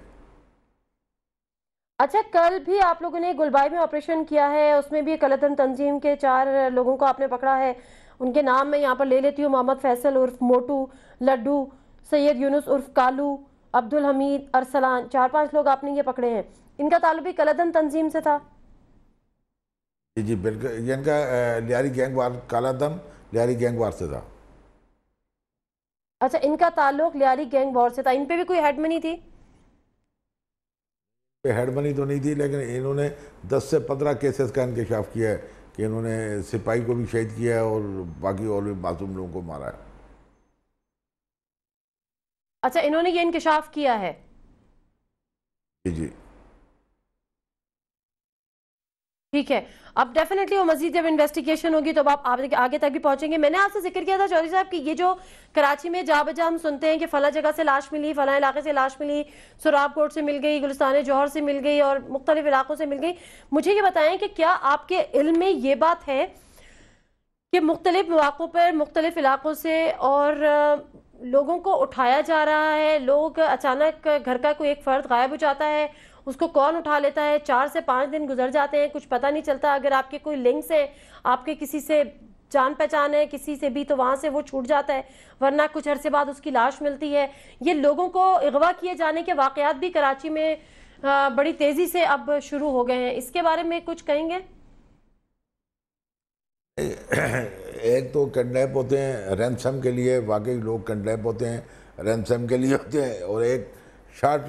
S1: अच्छा कल भी आप लोगों ने गुलबाई में ऑपरेशन किया है उसमें भी कलतन तंजीम के चार लोगों को आपने पकड़ा है उनके नाम मैं यहाँ पर ले लेती हूँ मोहम्मद फैसल उर्फ मोटू लड्डू सैयद यूनुस उर्फ कालू अब्दुल हमीद अरसलान चार पांच लोग आपने ये पकड़े हैं इनका ताल्लुक भी कलदन तंजीम से था
S2: जी जी बिल्कुल इनका लियारी गैंग वार काला दम लियारी गैंग वार से था
S1: अच्छा इनका ताल्लुक लियारी गैंग वार से था इन पे भी कोई हेडमनी थी
S2: पे हेडमनी तो नहीं थी लेकिन इन्होंने 10 से 15 केसेस का इंकशाफ किया है कि इन्होंने सिपाही को भी शहीद किया है और बाकी और भी मासूम लोगों को मारा है
S1: अच्छा इन्होंने ये इंकशाफ किया है जी जी ठीक है अब डेफिनेटली वो मजीद जब इन्वेस्टिगेशन होगी तो अब आप आगे तक भी पहुंचेंगे मैंने आपसे जिक्र किया था चौधरी साहब कि ये जो कराची में जा बजा हम सुनते हैं कि फला जगह से लाश मिली फला इलाके से लाश मिली कोट से मिल गई गुलस्तान जौहर से मिल गई और मुख्तलिफ इलाकों से मिल गई मुझे ये बताएं कि क्या आपके इल्म में ये बात है कि मुख्तलिफ मौक़ों पर मुख्तलिफ इलाकों से और लोगों को उठाया जा रहा है लोग अचानक घर का कोई एक फ़र्द गायब हो जाता है उसको कौन उठा लेता है चार से पांच दिन गुजर जाते हैं कुछ पता नहीं चलता अगर आपके कोई लिंक्स हैं आपके किसी से जान पहचान है किसी से भी तो वहां से वो छूट जाता है वरना कुछ अरसे बाद उसकी लाश मिलती है ये लोगों को अगवा किए जाने के वाकयात भी कराची में बड़ी तेज़ी से अब शुरू हो गए हैं इसके बारे में कुछ कहेंगे
S2: एक तो कंडेप होते हैं रैनसम के लिए वाकई लोग कंडेप होते हैं रैनसम के लिए होते हैं और एक शार्ट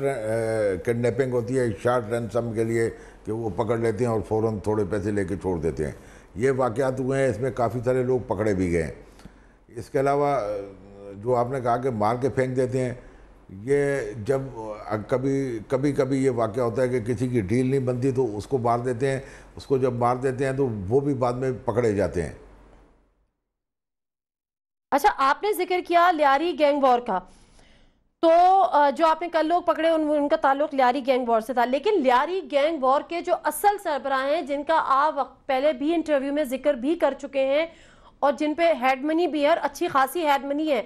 S2: किडनेपिंग होती है शार्ट रन सम के लिए कि वो पकड़ लेते हैं और फ़ौर थोड़े पैसे लेके छोड़ देते हैं ये वाक़ात हुए हैं इसमें काफ़ी सारे लोग पकड़े भी गए हैं इसके अलावा जो आपने कहा कि मार के फेंक देते हैं ये जब कभी कभी कभी ये वाक़ होता है कि किसी की डील नहीं बनती तो उसको मार देते हैं उसको जब मार देते हैं तो वो भी बाद में पकड़े जाते हैं
S1: अच्छा आपने जिक्र किया लियारी गैंग वॉर का तो जो आपने कल लोग पकड़े उन, उनका ताल्लुक लियारी गैंग वॉर से था लेकिन लियारी गैंग वॉर के जो असल सरबराह हैं जिनका आप पहले भी इंटरव्यू में जिक्र भी कर चुके हैं और जिन पे हेड मनी भी है और अच्छी खासी हेड मनी है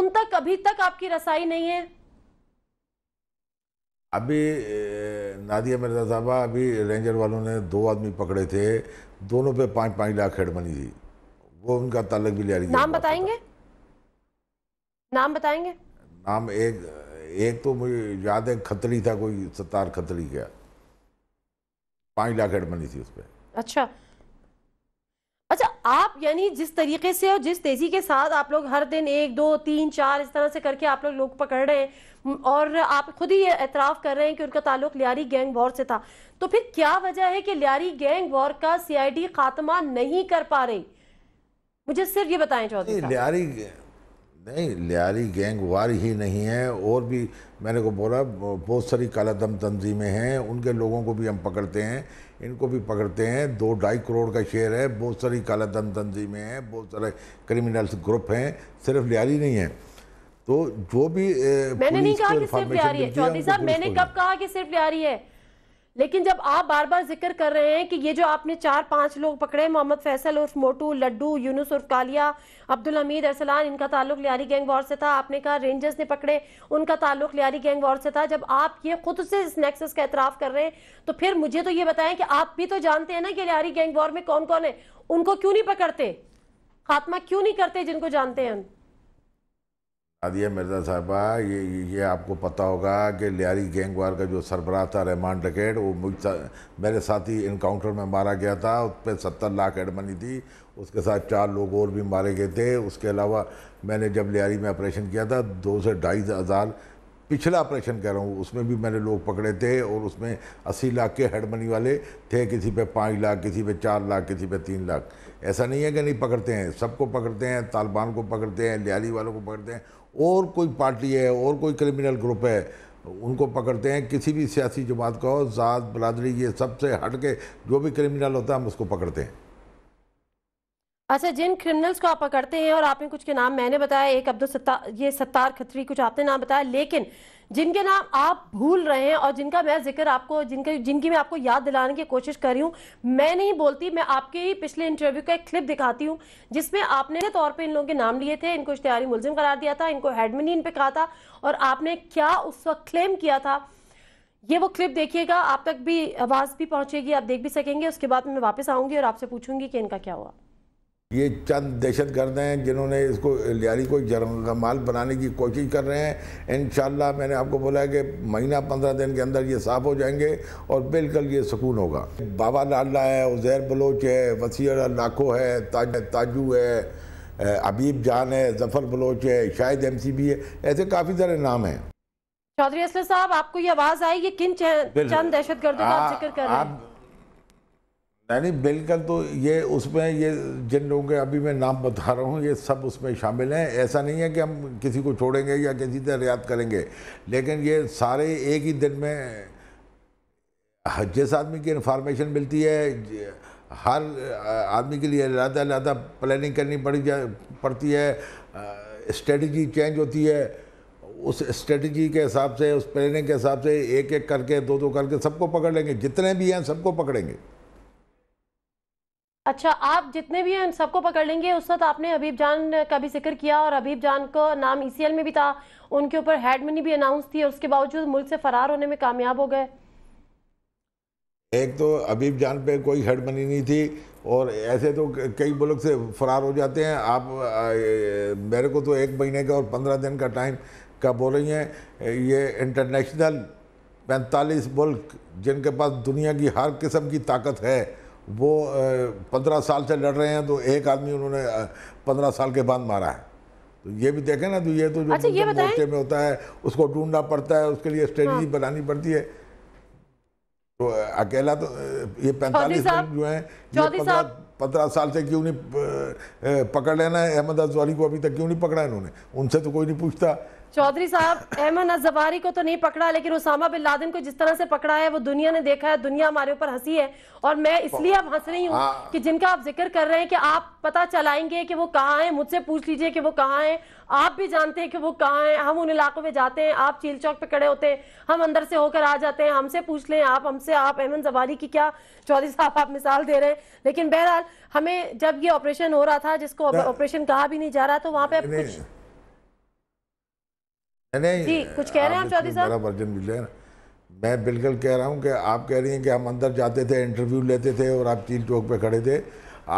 S1: उन तक अभी तक आपकी रसाई नहीं है
S2: अभी नादिया मिर्जा साहबा अभी रेंजर वालों ने दो आदमी पकड़े थे दोनों पे पाँच पाँच लाख हेड मनी थी वो उनका ताल्लुक भी लियारी नाम
S1: बताएंगे नाम बताएंगे
S2: नाम एक एक तो मुझे याद है खतरी था कोई सत्तार खतरी गया पांच लाख एड बनी
S1: थी उस पर अच्छा अच्छा आप यानी जिस तरीके से और जिस तेजी के साथ आप लोग हर दिन एक दो तीन चार इस तरह से करके आप लोग लोग पकड़ रहे हैं और आप खुद ही एतराफ़ कर रहे हैं कि उनका ताल्लुक लियारी गैंग वॉर से था तो फिर क्या वजह है कि लियारी गैंग वॉर का सीआईडी खात्मा नहीं कर पा रही मुझे सिर्फ ये बताएं चौधरी लियारी
S2: नहीं लियारी गैंग वार ही नहीं है और भी मैंने को बोला बहुत सारी काला दम तंजीमें हैं उनके लोगों को भी हम पकड़ते हैं इनको भी पकड़ते हैं दो ढाई करोड़ का शेयर है बहुत सारी काला दम तंजीमें हैं बहुत सारे क्रिमिनल्स ग्रुप हैं सिर्फ लियारी नहीं है तो जो भी मैंने नहीं कहा कि सिर्फ लियारी है चौधरी साहब मैंने कब
S1: कहा कि सिर्फ लियारी है लेकिन जब आप बार बार जिक्र कर रहे हैं कि ये जो आपने चार पांच लोग पकड़े मोहम्मद फैसल उर्फ मोटू लड्डू यूनुस उर्फ कालिया अब्दुल हमीद अरसलान इनका ताल्लुक लियारी गैंग वॉर से था आपने कहा रेंजर्स ने पकड़े उनका ताल्लुक लियारी गैंग वॉर से था जब आप ये खुद से इस नेक्सस का एतराफ़ कर रहे हैं तो फिर मुझे तो ये बताएं कि आप भी तो जानते हैं ना कि लियारी गैंग वॉर में कौन कौन है उनको क्यों नहीं पकड़ते खात्मा क्यों नहीं करते जिनको जानते हैं हम
S2: आदिया मिर्ज़ा साहबा ये ये आपको पता होगा कि लियारी गैंगवार का जो सरबराह था रहमान डकेट वो मुझ सा, मेरे साथ ही इनकाउंटर में मारा गया था उस पर सत्तर लाख एडमनी थी उसके साथ चार लोग और भी मारे गए थे उसके अलावा मैंने जब लियारी में ऑपरेशन किया था दो से ढाई हज़ार पिछला ऑपरेशन कह रहा हूँ उसमें भी मैंने लोग पकड़े थे और उसमें अस्सी लाख के हेड मनी वाले थे किसी पे पाँच लाख किसी पे चार लाख किसी पे तीन लाख ऐसा नहीं है कि नहीं पकड़ते हैं सबको पकड़ते हैं तालिबान को पकड़ते हैं लियाली वालों को पकड़ते हैं और कोई पार्टी है और कोई क्रिमिनल ग्रुप है उनको पकड़ते हैं किसी भी सियासी जमात का हो ज़ात बरदरी ये सबसे हट के जो भी क्रिमिनल होता है हम उसको पकड़ते हैं
S1: अच्छा जिन क्रिमिनल्स को आप पकड़ते हैं और आपने कुछ के नाम मैंने बताया एक अब्दुल सत्ता ये सत्तार खत्री कुछ आपने नाम बताया लेकिन जिनके नाम आप भूल रहे हैं और जिनका मैं जिक्र आपको जिनके जिनकी मैं आपको याद दिलाने की कोशिश कर रही हूँ मैं नहीं बोलती मैं आपके ही पिछले इंटरव्यू का एक क्लिप दिखाती हूँ जिसमें आपने तौर पर इन लोगों के नाम लिए थे इनको इश्तहारी मुलजिम करार दिया था इनको इन पे कहा था और आपने क्या उस वक्त क्लेम किया था ये वो क्लिप देखिएगा आप तक भी आवाज़ भी पहुँचेगी आप देख भी सकेंगे उसके बाद मैं वापस आऊँगी और आपसे पूछूंगी कि इनका क्या हुआ
S2: ये चंद दहशत गर्द हैं जिन्होंने इसको लियारी को जरमाल बनाने की कोशिश कर रहे हैं इन मैंने आपको बोला है कि महीना पंद्रह दिन के अंदर ये साफ़ हो जाएंगे और बिल्कुल ये सुकून होगा बाबा लाला है उजैर बलोच है वसी लाखो है ताज ताजू है अबीब जान है जफर बलोच है शाहिद एम सी बी है ऐसे काफ़ी सारे नाम हैं
S1: चौधरी असल साहब आपको ये आवाज़ आई ये किन चंद दहशत गर्दों का हाँ, जिक्र कर रहे हैं
S2: नहीं बिल्कुल तो ये उसमें ये जिन लोगों के अभी मैं नाम बता रहा हूँ ये सब उसमें शामिल हैं ऐसा नहीं है कि हम किसी को छोड़ेंगे या किसी तरह रियात करेंगे लेकिन ये सारे एक ही दिन में जिस आदमी की इन्फॉर्मेशन मिलती है हर आदमी के लिए अलहदा अलहदा प्लानिंग करनी पड़ी जा पड़ती है स्ट्रेटजी चेंज होती है उस स्ट्रेटजी के हिसाब से उस प्लानिंग के हिसाब से एक एक करके दो दो करके सबको पकड़ लेंगे जितने भी हैं सबको पकड़ेंगे
S1: अच्छा आप जितने भी हैं सबको पकड़ लेंगे उस वक्त आपने अबीब जान का भी जिक्र किया और अबीब जान का नाम ई e में भी था उनके ऊपर हेडमनी भी अनाउंस थी और उसके बावजूद मुल्क से फरार होने में कामयाब हो गए
S2: एक तो अबीब जान पे कोई हेड नहीं थी और ऐसे तो कई मुल्क से फरार हो जाते हैं आप मेरे को तो एक महीने का और पंद्रह दिन का टाइम का बोल रही हैं ये इंटरनेशनल पैंतालीस मुल्क जिनके पास दुनिया की हर किस्म की ताकत है वो पंद्रह साल से लड़ रहे हैं तो एक आदमी उन्होंने पंद्रह साल के बाद मारा है तो ये भी देखें ना तो ये तो जो अच्छा, मोर्चे में होता है उसको ढूंढना पड़ता है उसके लिए स्ट्रेटजी हाँ। बनानी पड़ती है तो अकेला तो ये पैंतालीस जो है ये पंद्रह साल से क्यों नहीं पकड़ लेना है अहमद अजवाली को अभी तक क्यों नहीं पकड़ा इन्होंने उनसे तो कोई नहीं पूछता
S1: चौधरी साहब अहमद अजवारी को तो नहीं पकड़ा लेकिन उसामा बिन लादेन को जिस तरह से पकड़ा है वो दुनिया ने देखा है दुनिया हमारे ऊपर हंसी है और मैं इसलिए अब हंस रही हूँ हाँ। कि जिनका आप जिक्र कर रहे हैं कि आप पता चलाएंगे कि वो कहाँ हैं मुझसे पूछ लीजिए कि वो कहाँ हैं आप भी जानते हैं कि वो कहाँ हैं हम उन इलाकों में जाते हैं आप चील चौक पे खड़े होते हैं हम अंदर से होकर आ जाते हैं हमसे पूछ लें आप हमसे आप अहमद जवारी की क्या चौधरी साहब आप मिसाल दे रहे हैं लेकिन बहरहाल हमें जब ये ऑपरेशन हो रहा था जिसको ऑपरेशन कहा भी नहीं जा रहा तो वहाँ पे कुछ
S2: नहीं जी कुछ कह रहे हैं आप चौधरी तो साहब मेरा वर्जन मिले ना मैं बिल्कुल कह रहा हूँ कि आप कह रही हैं कि हम अंदर जाते थे इंटरव्यू लेते थे और आप चील चौक पे खड़े थे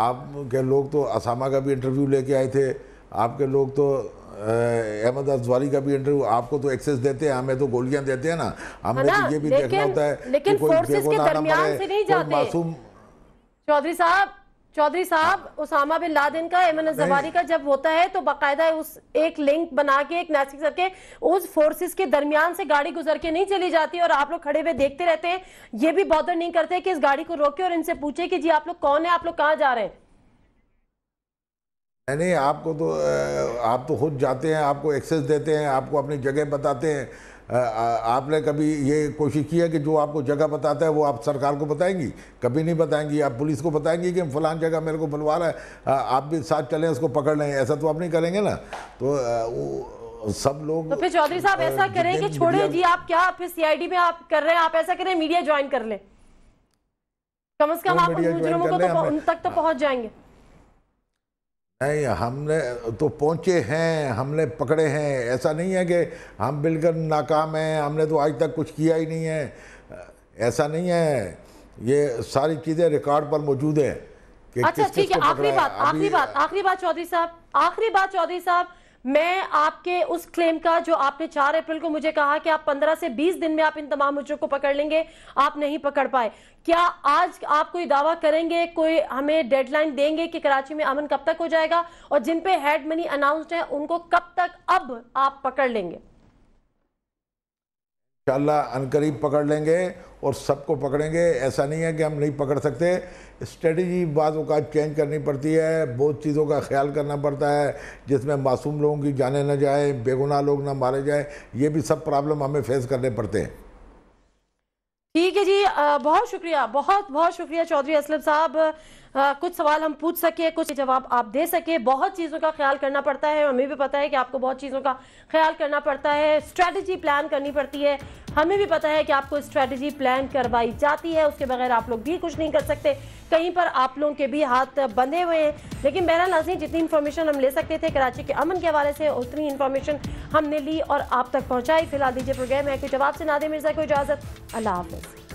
S2: आप के लोग तो असामा का भी इंटरव्यू लेके आए थे आपके लोग तो अहमद अजवारी का भी इंटरव्यू आपको तो एक्सेस देते हैं हमें तो गोलियां देते हैं ना हमें हाँ तो ये भी देखना होता है लेकिन कोई बेगुनाह मासूम
S1: चौधरी साहब चौधरी साहब उसामा बिन लादेन का एमन जवारी का जब होता है तो बाकायदा उस एक लिंक बना के एक मैसेज करके उस फोर्सेस के दरमियान से गाड़ी गुजर के नहीं चली जाती और आप लोग खड़े हुए देखते रहते हैं ये भी बॉदर नहीं करते कि इस गाड़ी को रोके और इनसे पूछे कि जी आप लोग कौन है आप लोग कहाँ जा रहे हैं
S2: नहीं आपको तो आप तो खुद जाते हैं आपको एक्सेस देते हैं आपको अपनी जगह बताते हैं आपने कभी ये कोशिश की है कि जो आपको जगह बताता है वो आप सरकार को बताएंगी कभी नहीं बताएंगी आप पुलिस को बताएंगी कि फलान जगह मेरे को बुलवा रहा है आप भी साथ चलें उसको पकड़ लें ऐसा तो आप नहीं करेंगे ना तो सब लोग तो फिर चौधरी साहब ऐसा करें कि छोड़े जी
S1: आप क्या फिर सीआईडी में आप कर रहे हैं आप ऐसा करें मीडिया ज्वाइन कर लें कम से कम आप उन तो उन तक तो पहुंच जाएंगे
S2: नहीं हमने तो पहुंचे हैं हमने पकड़े हैं ऐसा नहीं है कि हम बिल्कुल नाकाम हैं हमने तो आज तक कुछ किया ही नहीं है ऐसा नहीं है ये सारी चीज़ें रिकॉर्ड पर मौजूद हैं अच्छा ठीक है आखिरी बात आखिरी बात
S1: आखिरी बात चौधरी साहब आखिरी बात चौधरी साहब मैं आपके उस क्लेम का जो आपने चार अप्रैल को मुझे कहा कि आप पंद्रह से बीस दिन में आप इन तमाम मुद्दों को पकड़ लेंगे आप नहीं पकड़ पाए क्या आज आप कोई दावा करेंगे कोई हमें डेडलाइन देंगे कि कराची में अमन कब तक हो जाएगा और जिन पे हेड मनी अनाउंस्ड है उनको कब तक अब आप पकड़ लेंगे
S2: अनकरीब पकड़ लेंगे और सबको पकड़ेंगे ऐसा नहीं है कि हम नहीं पकड़ सकते स्ट्रेटजी बाज़ों का चेंज करनी पड़ती है बहुत चीज़ों का ख्याल करना पड़ता है जिसमें मासूम लोगों की जाने ना जाए बेगुनाह लोग ना मारे जाए ये भी सब प्रॉब्लम हमें फेस करने पड़ते हैं
S1: ठीक है जी बहुत शुक्रिया बहुत बहुत शुक्रिया चौधरी असलम साहब कुछ सवाल हम पूछ सके कुछ जवाब आप दे सके बहुत चीज़ों का ख्याल करना पड़ता है हमें भी पता है कि आपको बहुत चीज़ों का ख्याल करना पड़ता है स्ट्रैटेजी प्लान करनी पड़ती है हमें भी पता है कि आपको स्ट्रेटजी प्लान करवाई जाती है उसके बगैर आप लोग भी कुछ नहीं कर सकते कहीं पर आप लोगों के भी हाथ बंधे हुए हैं लेकिन बहरहाल नाजी जितनी इन्फॉर्मेशन हम ले सकते थे कराची के अमन के हवाले से उतनी इन्फॉर्मेशन हमने ली और आप तक पहुँचाई फिलहाल दीजिए प्रोग्राम है कि जवाब से नादे मिर्जा को इजाज़त अल्लाह हाफिज़